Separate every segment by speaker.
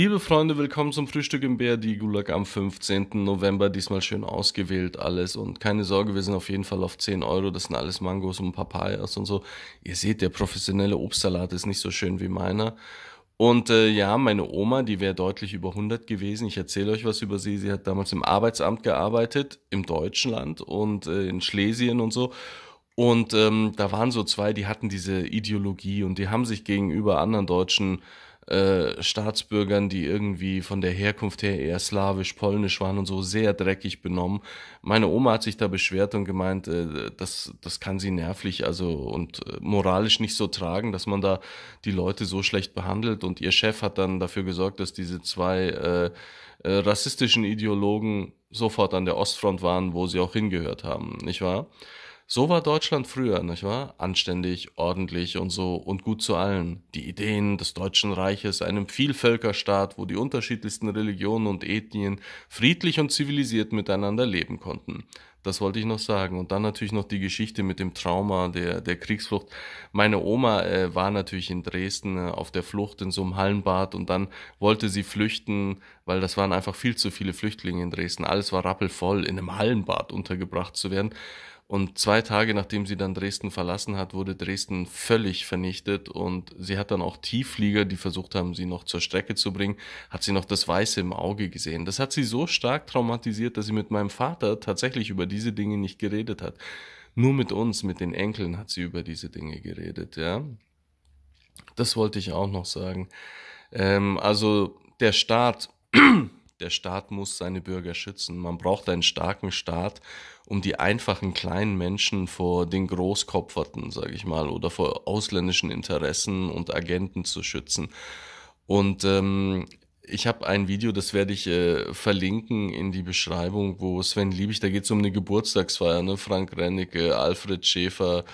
Speaker 1: Liebe Freunde, willkommen zum Frühstück im BRD Gulag am 15. November. Diesmal schön ausgewählt alles und keine Sorge, wir sind auf jeden Fall auf 10 Euro. Das sind alles Mangos und Papayas und so. Ihr seht, der professionelle Obstsalat ist nicht so schön wie meiner. Und äh, ja, meine Oma, die wäre deutlich über 100 gewesen. Ich erzähle euch was über sie. Sie hat damals im Arbeitsamt gearbeitet, im Deutschland und äh, in Schlesien und so. Und ähm, da waren so zwei, die hatten diese Ideologie und die haben sich gegenüber anderen deutschen äh, äh, Staatsbürgern, die irgendwie von der Herkunft her eher slawisch, polnisch waren und so sehr dreckig benommen. Meine Oma hat sich da beschwert und gemeint, äh, das, das kann sie nervlich also und äh, moralisch nicht so tragen, dass man da die Leute so schlecht behandelt. Und ihr Chef hat dann dafür gesorgt, dass diese zwei äh, äh rassistischen Ideologen sofort an der Ostfront waren, wo sie auch hingehört haben, nicht wahr? So war Deutschland früher, nicht wahr? Anständig, ordentlich und so und gut zu allen. Die Ideen des Deutschen Reiches, einem Vielvölkerstaat, wo die unterschiedlichsten Religionen und Ethnien friedlich und zivilisiert miteinander leben konnten. Das wollte ich noch sagen. Und dann natürlich noch die Geschichte mit dem Trauma der, der Kriegsflucht. Meine Oma äh, war natürlich in Dresden äh, auf der Flucht in so einem Hallenbad und dann wollte sie flüchten, weil das waren einfach viel zu viele Flüchtlinge in Dresden. Alles war rappelvoll, in einem Hallenbad untergebracht zu werden. Und zwei Tage nachdem sie dann Dresden verlassen hat, wurde Dresden völlig vernichtet und sie hat dann auch Tiefflieger, die versucht haben, sie noch zur Strecke zu bringen, hat sie noch das Weiße im Auge gesehen. Das hat sie so stark traumatisiert, dass sie mit meinem Vater tatsächlich über diese Dinge nicht geredet hat. Nur mit uns, mit den Enkeln hat sie über diese Dinge geredet, ja. Das wollte ich auch noch sagen. Ähm, also der Staat der Staat muss seine Bürger schützen. Man braucht einen starken Staat, um die einfachen kleinen Menschen vor den Großkopferten, sage ich mal, oder vor ausländischen Interessen und Agenten zu schützen. Und ähm, ich habe ein Video, das werde ich äh, verlinken in die Beschreibung, wo Sven Liebig, da geht es um eine Geburtstagsfeier, ne? Frank Rennecke, Alfred Schäfer,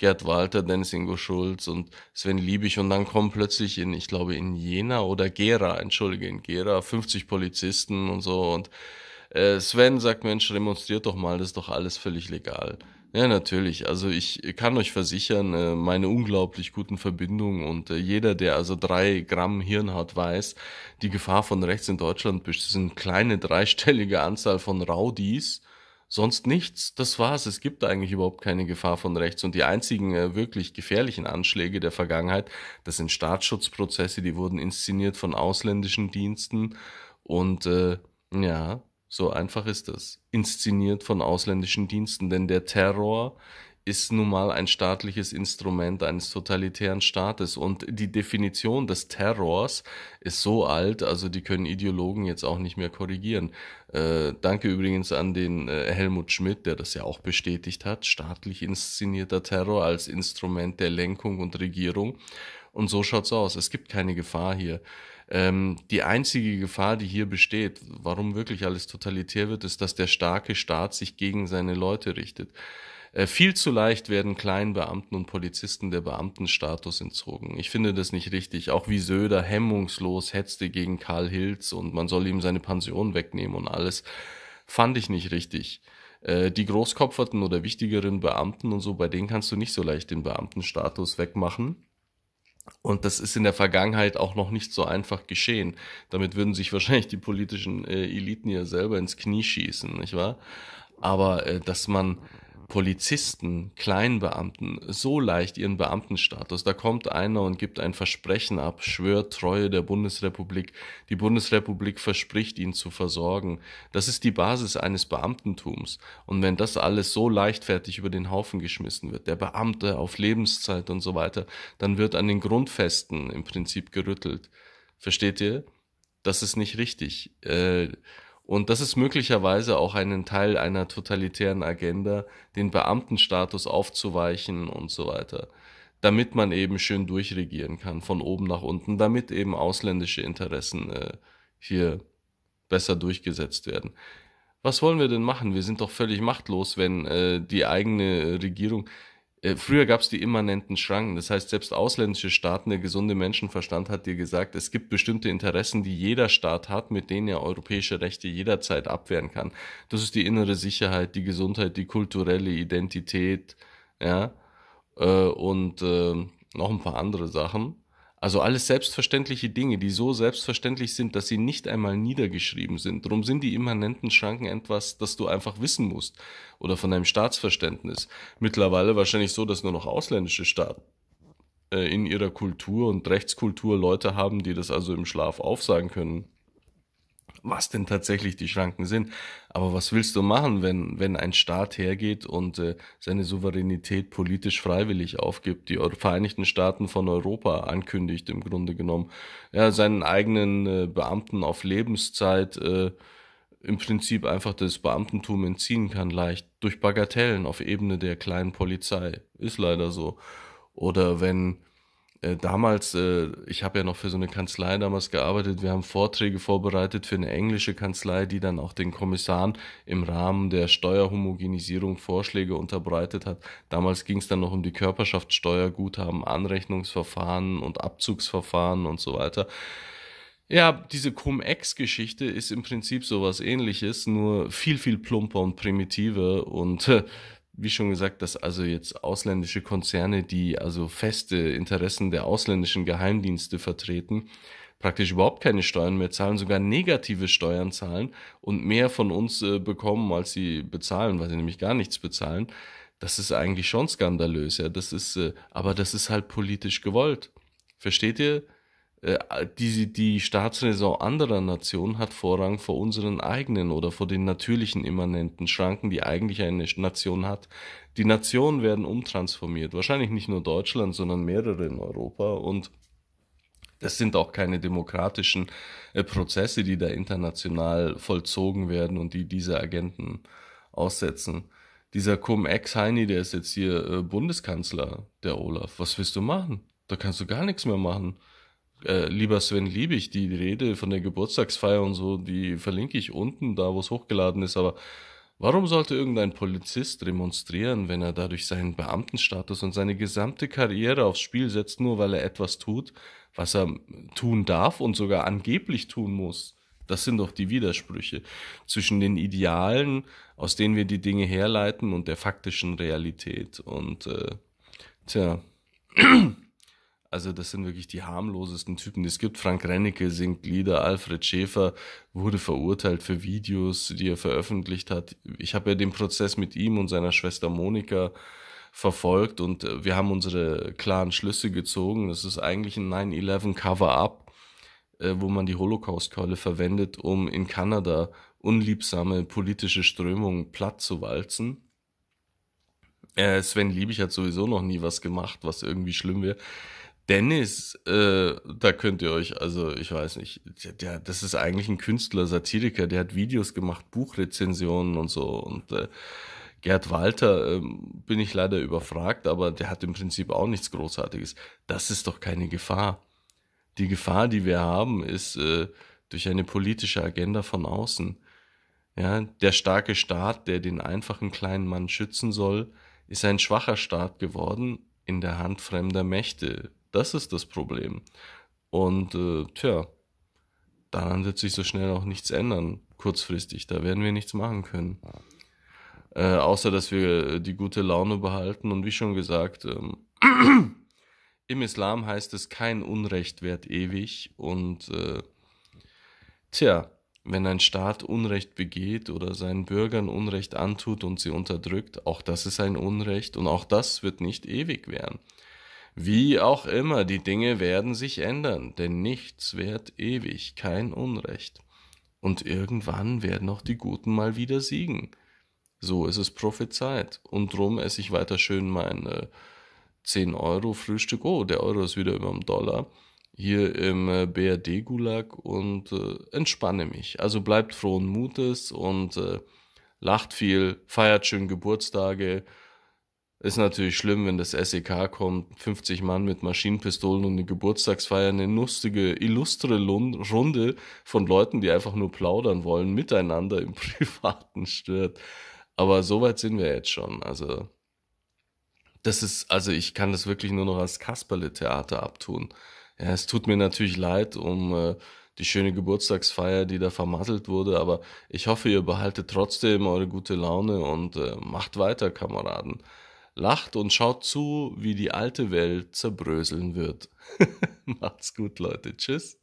Speaker 1: Gerd Walter, Dennis Ingo Schulz und Sven Liebig und dann kommen plötzlich in, ich glaube, in Jena oder Gera, entschuldige, in Gera 50 Polizisten und so und äh, Sven sagt, Mensch, demonstriert doch mal, das ist doch alles völlig legal. Ja, natürlich. Also ich kann euch versichern, äh, meine unglaublich guten Verbindungen und äh, jeder, der also drei Gramm Hirn hat, weiß, die Gefahr von rechts in Deutschland besteht. sind kleine dreistellige Anzahl von Raudis, sonst nichts. Das war's. Es gibt eigentlich überhaupt keine Gefahr von rechts. Und die einzigen äh, wirklich gefährlichen Anschläge der Vergangenheit, das sind Staatsschutzprozesse, die wurden inszeniert von ausländischen Diensten. Und äh, ja, so einfach ist das. Inszeniert von ausländischen Diensten. Denn der Terror ist nun mal ein staatliches Instrument eines totalitären Staates. Und die Definition des Terrors ist so alt, also die können Ideologen jetzt auch nicht mehr korrigieren. Äh, danke übrigens an den äh, Helmut Schmidt, der das ja auch bestätigt hat. Staatlich inszenierter Terror als Instrument der Lenkung und Regierung. Und so schaut's aus. Es gibt keine Gefahr hier. Ähm, die einzige Gefahr, die hier besteht, warum wirklich alles totalitär wird, ist, dass der starke Staat sich gegen seine Leute richtet. Äh, viel zu leicht werden kleinen Beamten und Polizisten der Beamtenstatus entzogen. Ich finde das nicht richtig. Auch wie Söder hemmungslos hetzte gegen Karl Hilz und man soll ihm seine Pension wegnehmen und alles, fand ich nicht richtig äh, die großkopferten oder wichtigeren Beamten und so, bei denen kannst du nicht so leicht den Beamtenstatus wegmachen. Und das ist in der Vergangenheit auch noch nicht so einfach geschehen. Damit würden sich wahrscheinlich die politischen äh, Eliten ja selber ins Knie schießen, nicht wahr? Aber äh, dass man Polizisten, Kleinbeamten so leicht ihren Beamtenstatus. Da kommt einer und gibt ein Versprechen ab, schwört Treue der Bundesrepublik. Die Bundesrepublik verspricht, ihn zu versorgen. Das ist die Basis eines Beamtentums. Und wenn das alles so leichtfertig über den Haufen geschmissen wird, der Beamte auf Lebenszeit und so weiter, dann wird an den Grundfesten im Prinzip gerüttelt. Versteht ihr? Das ist nicht richtig. Äh, und das ist möglicherweise auch einen Teil einer totalitären Agenda, den Beamtenstatus aufzuweichen und so weiter, damit man eben schön durchregieren kann, von oben nach unten, damit eben ausländische Interessen äh, hier besser durchgesetzt werden. Was wollen wir denn machen? Wir sind doch völlig machtlos, wenn äh, die eigene Regierung, äh, früher gab es die immanenten Schranken. Das heißt, selbst ausländische Staaten, der gesunde Menschenverstand hat dir gesagt, es gibt bestimmte Interessen, die jeder Staat hat, mit denen er europäische Rechte jederzeit abwehren kann. Das ist die innere Sicherheit, die Gesundheit, die kulturelle Identität, ja, äh, und äh, noch ein paar andere Sachen. Also alles selbstverständliche Dinge, die so selbstverständlich sind, dass sie nicht einmal niedergeschrieben sind. Drum sind die immanenten Schranken etwas, das du einfach wissen musst oder von deinem Staatsverständnis. Mittlerweile wahrscheinlich so, dass nur noch ausländische Staaten äh, in ihrer Kultur und Rechtskultur Leute haben, die das also im Schlaf aufsagen können was denn tatsächlich die Schranken sind. Aber was willst du machen, wenn, wenn ein Staat hergeht und äh, seine Souveränität politisch freiwillig aufgibt, die Vereinigten Staaten von Europa ankündigt im Grunde genommen, ja, seinen eigenen äh, Beamten auf Lebenszeit äh, im Prinzip einfach das Beamtentum entziehen kann, leicht durch Bagatellen auf Ebene der kleinen Polizei. Ist leider so. Oder wenn äh, damals, äh, ich habe ja noch für so eine Kanzlei damals gearbeitet, wir haben Vorträge vorbereitet für eine englische Kanzlei, die dann auch den Kommissaren im Rahmen der Steuerhomogenisierung Vorschläge unterbreitet hat. Damals ging es dann noch um die Körperschaftssteuerguthaben, Anrechnungsverfahren und Abzugsverfahren und so weiter. Ja, diese Cum-Ex-Geschichte ist im Prinzip sowas ähnliches, nur viel, viel plumper und primitiver und äh, wie schon gesagt, dass also jetzt ausländische Konzerne, die also feste Interessen der ausländischen Geheimdienste vertreten, praktisch überhaupt keine Steuern mehr zahlen, sogar negative Steuern zahlen und mehr von uns äh, bekommen, als sie bezahlen, weil sie nämlich gar nichts bezahlen. Das ist eigentlich schon skandalös, ja. Das ist, äh, aber das ist halt politisch gewollt. Versteht ihr? Äh, die, die Staatsräson anderer Nationen hat Vorrang vor unseren eigenen oder vor den natürlichen immanenten Schranken, die eigentlich eine Nation hat. Die Nationen werden umtransformiert, wahrscheinlich nicht nur Deutschland, sondern mehrere in Europa und das sind auch keine demokratischen äh, Prozesse, die da international vollzogen werden und die diese Agenten aussetzen. Dieser Cum-Ex-Heini, der ist jetzt hier äh, Bundeskanzler, der Olaf. Was willst du machen? Da kannst du gar nichts mehr machen. Äh, lieber Sven Liebig, die Rede von der Geburtstagsfeier und so, die verlinke ich unten, da wo es hochgeladen ist, aber warum sollte irgendein Polizist demonstrieren, wenn er dadurch seinen Beamtenstatus und seine gesamte Karriere aufs Spiel setzt, nur weil er etwas tut, was er tun darf und sogar angeblich tun muss? Das sind doch die Widersprüche zwischen den Idealen, aus denen wir die Dinge herleiten, und der faktischen Realität. Und äh, tja. Also das sind wirklich die harmlosesten Typen, die es gibt. Frank Rennecke singt Lieder, Alfred Schäfer wurde verurteilt für Videos, die er veröffentlicht hat. Ich habe ja den Prozess mit ihm und seiner Schwester Monika verfolgt und äh, wir haben unsere klaren Schlüsse gezogen. Das ist eigentlich ein 9-11 Cover-up, äh, wo man die Holocaust-Keule verwendet, um in Kanada unliebsame politische Strömungen platt zu walzen. Äh, Sven Liebig hat sowieso noch nie was gemacht, was irgendwie schlimm wäre. Dennis, äh, da könnt ihr euch, also ich weiß nicht, der, das ist eigentlich ein Künstler, Satiriker, der hat Videos gemacht, Buchrezensionen und so. Und äh, Gerd Walter äh, bin ich leider überfragt, aber der hat im Prinzip auch nichts Großartiges. Das ist doch keine Gefahr. Die Gefahr, die wir haben, ist äh, durch eine politische Agenda von außen. Ja, der starke Staat, der den einfachen kleinen Mann schützen soll, ist ein schwacher Staat geworden in der Hand fremder Mächte, das ist das Problem. Und äh, tja, daran wird sich so schnell auch nichts ändern, kurzfristig. Da werden wir nichts machen können. Äh, außer, dass wir äh, die gute Laune behalten. Und wie schon gesagt, ähm, im Islam heißt es, kein Unrecht währt ewig. Und äh, tja, wenn ein Staat Unrecht begeht oder seinen Bürgern Unrecht antut und sie unterdrückt, auch das ist ein Unrecht und auch das wird nicht ewig währen. Wie auch immer, die Dinge werden sich ändern, denn nichts währt ewig, kein Unrecht. Und irgendwann werden auch die Guten mal wieder siegen. So ist es prophezeit. Und drum esse ich weiter schön meine äh, 10 Euro Frühstück. Oh, der Euro ist wieder über dem Dollar. Hier im äh, BRD-Gulag und äh, entspanne mich. Also bleibt frohen Mutes und äh, lacht viel, feiert schön Geburtstage ist natürlich schlimm, wenn das SEK kommt, 50 Mann mit Maschinenpistolen und eine Geburtstagsfeier, eine lustige, illustre Runde von Leuten, die einfach nur plaudern wollen, miteinander im Privaten stört. Aber so weit sind wir jetzt schon. Also, das ist, also ich kann das wirklich nur noch als Kasperle-Theater abtun. Ja, es tut mir natürlich leid um äh, die schöne Geburtstagsfeier, die da vermasselt wurde, aber ich hoffe, ihr behaltet trotzdem eure gute Laune und äh, macht weiter, Kameraden lacht und schaut zu, wie die alte Welt zerbröseln wird. Macht's gut, Leute. Tschüss.